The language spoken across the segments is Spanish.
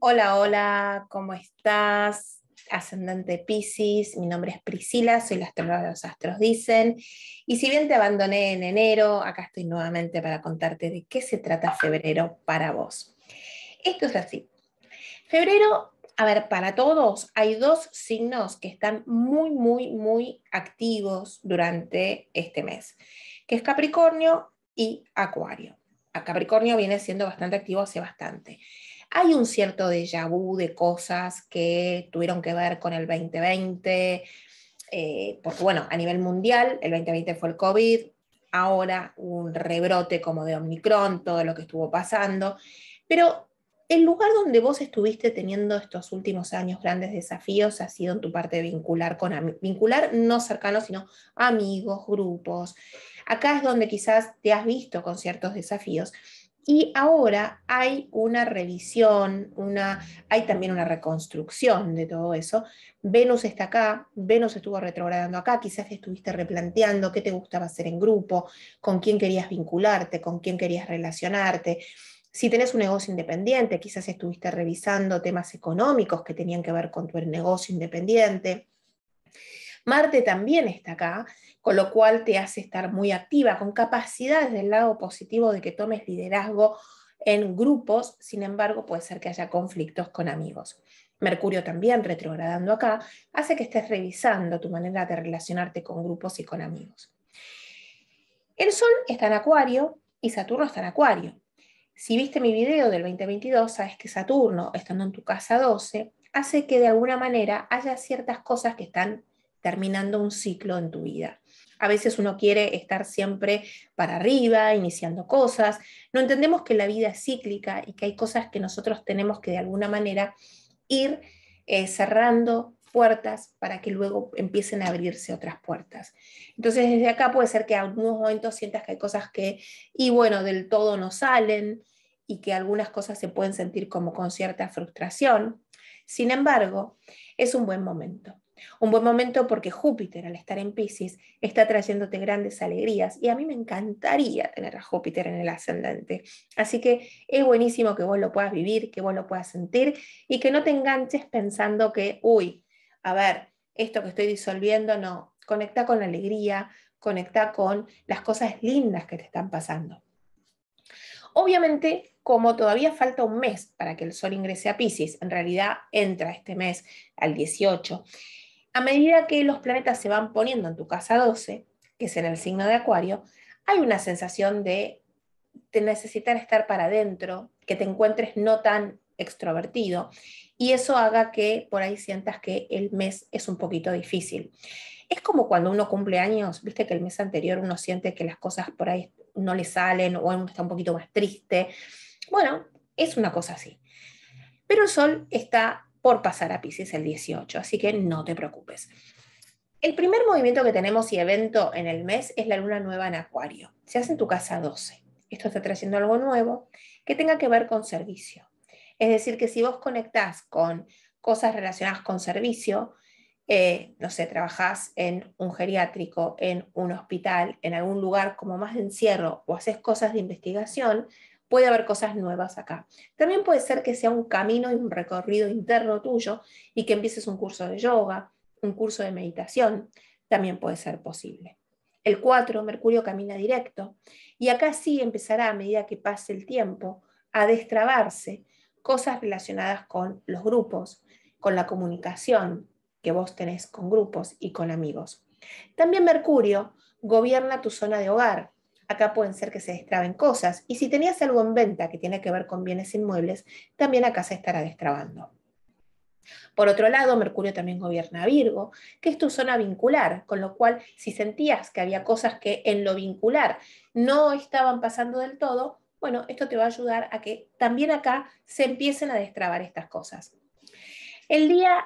Hola, hola, ¿cómo estás? Ascendente Pisces, mi nombre es Priscila, soy la estrella de los astros dicen, y si bien te abandoné en enero, acá estoy nuevamente para contarte de qué se trata febrero para vos. Esto es así. Febrero, a ver, para todos hay dos signos que están muy, muy, muy activos durante este mes, que es Capricornio y Acuario. A Capricornio viene siendo bastante activo hace bastante hay un cierto déjà vu de cosas que tuvieron que ver con el 2020, eh, porque bueno, a nivel mundial, el 2020 fue el COVID, ahora un rebrote como de Omicron, todo lo que estuvo pasando, pero el lugar donde vos estuviste teniendo estos últimos años grandes desafíos ha sido en tu parte vincular con vincular no cercanos, sino amigos, grupos. Acá es donde quizás te has visto con ciertos desafíos y ahora hay una revisión, una, hay también una reconstrucción de todo eso. Venus está acá, Venus estuvo retrogradando acá, quizás estuviste replanteando qué te gustaba hacer en grupo, con quién querías vincularte, con quién querías relacionarte. Si tenés un negocio independiente, quizás estuviste revisando temas económicos que tenían que ver con tu negocio independiente. Marte también está acá, con lo cual te hace estar muy activa, con capacidades del lado positivo de que tomes liderazgo en grupos, sin embargo puede ser que haya conflictos con amigos. Mercurio también retrogradando acá, hace que estés revisando tu manera de relacionarte con grupos y con amigos. El Sol está en Acuario y Saturno está en Acuario. Si viste mi video del 2022, sabes que Saturno, estando en tu casa 12, hace que de alguna manera haya ciertas cosas que están terminando un ciclo en tu vida. A veces uno quiere estar siempre para arriba, iniciando cosas. No entendemos que la vida es cíclica y que hay cosas que nosotros tenemos que de alguna manera ir eh, cerrando puertas para que luego empiecen a abrirse otras puertas. Entonces desde acá puede ser que a algunos momentos sientas que hay cosas que, y bueno, del todo no salen y que algunas cosas se pueden sentir como con cierta frustración. Sin embargo, es un buen momento un buen momento porque Júpiter, al estar en Pisces, está trayéndote grandes alegrías y a mí me encantaría tener a Júpiter en el ascendente. Así que es buenísimo que vos lo puedas vivir, que vos lo puedas sentir y que no te enganches pensando que, uy, a ver, esto que estoy disolviendo, no, conecta con la alegría, conecta con las cosas lindas que te están pasando. Obviamente, como todavía falta un mes para que el Sol ingrese a Pisces, en realidad entra este mes al 18, a medida que los planetas se van poniendo en tu casa 12, que es en el signo de Acuario, hay una sensación de te necesitan estar para adentro, que te encuentres no tan extrovertido y eso haga que por ahí sientas que el mes es un poquito difícil. Es como cuando uno cumple años, viste que el mes anterior uno siente que las cosas por ahí no le salen o uno está un poquito más triste. Bueno, es una cosa así. Pero el sol está por pasar a Pisces el 18, así que no te preocupes. El primer movimiento que tenemos y evento en el mes es la luna nueva en Acuario. Se hace en tu casa 12. Esto está trayendo algo nuevo que tenga que ver con servicio. Es decir, que si vos conectás con cosas relacionadas con servicio, eh, no sé, trabajás en un geriátrico, en un hospital, en algún lugar como más de encierro o haces cosas de investigación, puede haber cosas nuevas acá. También puede ser que sea un camino y un recorrido interno tuyo y que empieces un curso de yoga, un curso de meditación, también puede ser posible. El 4, Mercurio camina directo y acá sí empezará a medida que pase el tiempo a destrabarse cosas relacionadas con los grupos, con la comunicación que vos tenés con grupos y con amigos. También Mercurio gobierna tu zona de hogar, acá pueden ser que se destraben cosas. Y si tenías algo en venta que tiene que ver con bienes inmuebles, también acá se estará destrabando. Por otro lado, Mercurio también gobierna a Virgo, que es tu zona vincular, con lo cual si sentías que había cosas que en lo vincular no estaban pasando del todo, bueno, esto te va a ayudar a que también acá se empiecen a destrabar estas cosas. El día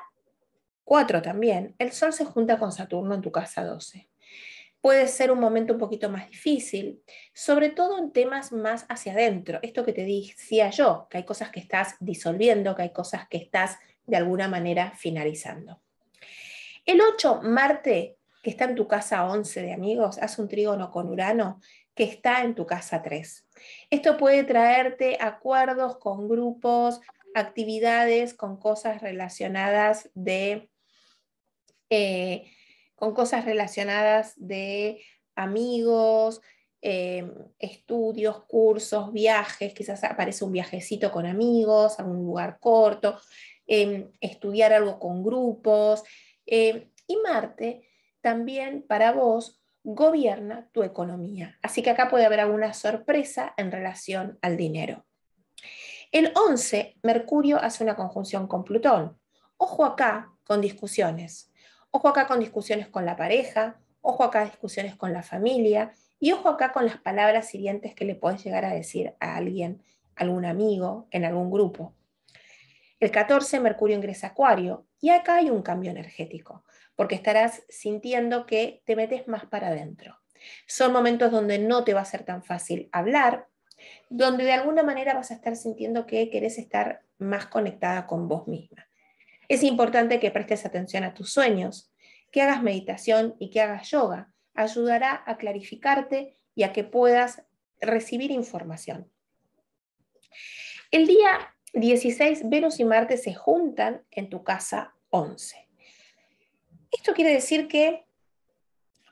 4 también, el Sol se junta con Saturno en tu casa 12 puede ser un momento un poquito más difícil, sobre todo en temas más hacia adentro. Esto que te decía yo, que hay cosas que estás disolviendo, que hay cosas que estás de alguna manera finalizando. El 8, Marte, que está en tu casa 11 de amigos, hace un trígono con Urano, que está en tu casa 3. Esto puede traerte acuerdos con grupos, actividades, con cosas relacionadas de... Eh, con cosas relacionadas de amigos, em, estudios, cursos, viajes, quizás aparece un viajecito con amigos, algún lugar corto, em, estudiar algo con grupos. Em, y Marte también para vos gobierna tu economía. Así que acá puede haber alguna sorpresa en relación al dinero. El 11, Mercurio hace una conjunción con Plutón. Ojo acá con discusiones ojo acá con discusiones con la pareja, ojo acá discusiones con la familia y ojo acá con las palabras siguientes que le puedes llegar a decir a alguien, algún amigo, en algún grupo. El 14, Mercurio ingresa a Acuario y acá hay un cambio energético, porque estarás sintiendo que te metes más para adentro. Son momentos donde no te va a ser tan fácil hablar, donde de alguna manera vas a estar sintiendo que querés estar más conectada con vos misma. Es importante que prestes atención a tus sueños, que hagas meditación y que hagas yoga. Ayudará a clarificarte y a que puedas recibir información. El día 16, Venus y Marte se juntan en tu casa 11. Esto quiere decir que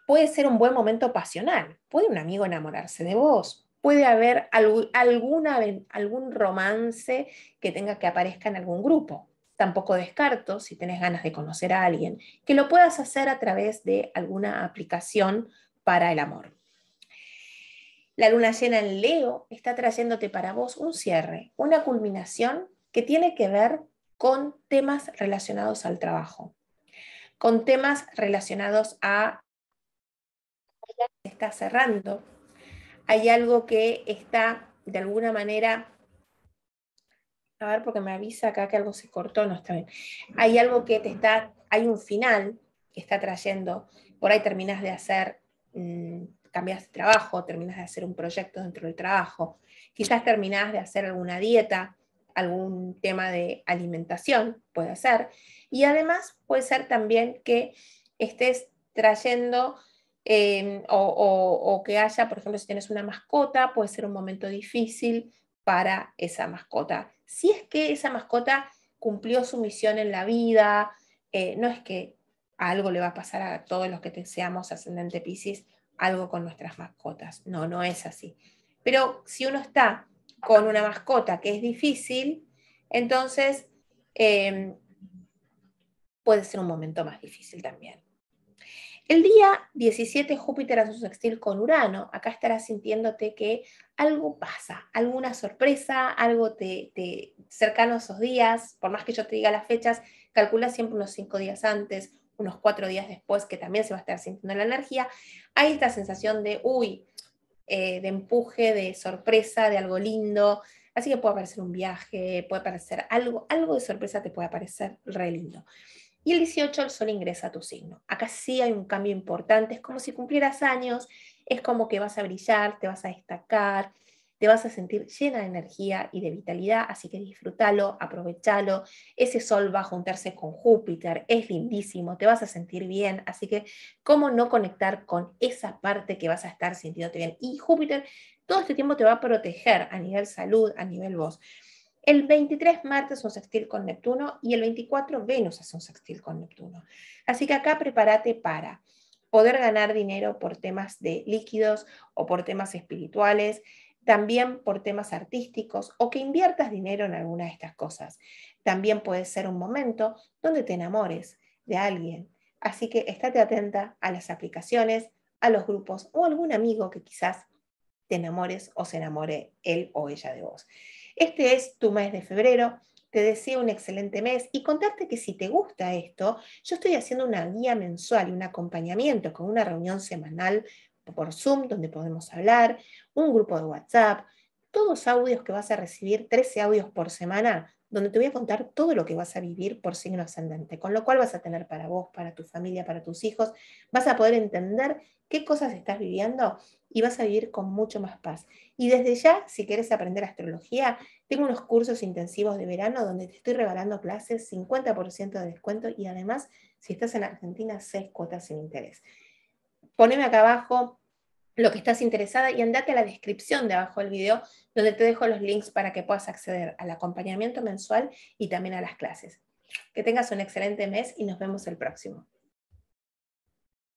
puede ser un buen momento pasional, puede un amigo enamorarse de vos, puede haber alguna, algún romance que tenga que aparezca en algún grupo. Tampoco descarto, si tenés ganas de conocer a alguien, que lo puedas hacer a través de alguna aplicación para el amor. La luna llena en Leo está trayéndote para vos un cierre, una culminación que tiene que ver con temas relacionados al trabajo, con temas relacionados a... Está cerrando, hay algo que está de alguna manera a ver, porque me avisa acá que algo se cortó, no está bien. Hay algo que te está, hay un final que está trayendo, por ahí terminas de hacer, mm, cambias de trabajo, terminas de hacer un proyecto dentro del trabajo, quizás terminas de hacer alguna dieta, algún tema de alimentación, puede ser, y además puede ser también que estés trayendo em, o, que haya, por ejemplo, si tienes una mascota, puede ser un momento difícil para esa mascota si es que esa mascota cumplió su misión en la vida, eh, no es que algo le va a pasar a todos los que seamos ascendente Pisces, algo con nuestras mascotas. No, no es así. Pero si uno está con una mascota que es difícil, entonces eh, puede ser un momento más difícil también. El día 17 Júpiter hace su sextil con Urano. Acá estarás sintiéndote que algo pasa, alguna sorpresa, algo te, cercano a esos días. Por más que yo te diga las fechas, calcula siempre unos cinco días antes, unos cuatro días después, que también se va a estar sintiendo la energía. Hay esta sensación de, uy, eh, de empuje, de sorpresa, de algo lindo. Así que puede aparecer un viaje, puede aparecer algo, algo de sorpresa te puede aparecer re lindo y el 18 el Sol ingresa a tu signo. Acá sí hay un cambio importante, es como si cumplieras años, es como que vas a brillar, te vas a destacar, te vas a sentir llena de energía y de vitalidad, así que disfrútalo, aprovechalo. Ese sol va a juntarse con Júpiter, es lindísimo, te vas a sentir bien, así que cómo no conectar con esa parte que vas a estar sintiéndote bien. Y Júpiter todo este tiempo te va a proteger a nivel salud, a nivel voz. El 23 Marte es un sextil con Neptuno y el 24 Venus es un sextil con Neptuno. Así que acá prepárate para poder ganar dinero por temas de líquidos o por temas espirituales, también por temas artísticos o que inviertas dinero en alguna de estas cosas. También puede ser un momento donde te enamores de alguien. Así que estate atenta a las aplicaciones, a los grupos o algún amigo que quizás te enamores o se enamore él o ella de vos. Este es tu mes de febrero. Te deseo un excelente mes y contarte que si te gusta esto, yo estoy haciendo una guía mensual y un acompañamiento con una reunión semanal por Zoom donde podemos hablar, un grupo de WhatsApp, todos audios que vas a recibir, 13 audios por semana, donde te voy a contar todo lo que vas a vivir por signo ascendente, con lo cual vas a tener para vos, para tu familia, para tus hijos, vas a poder entender qué cosas estás viviendo y vas a vivir con mucho más paz. Y desde ya, si quieres aprender astrología, tengo unos cursos intensivos de verano donde te estoy regalando clases, 50% de descuento y además, si estás en Argentina, 6 cuotas sin interés. Poneme acá abajo lo que estás interesada y andate a la descripción de abajo del video donde te dejo los links para que puedas acceder al acompañamiento mensual y también a las clases. Que tengas un excelente mes y nos vemos el próximo.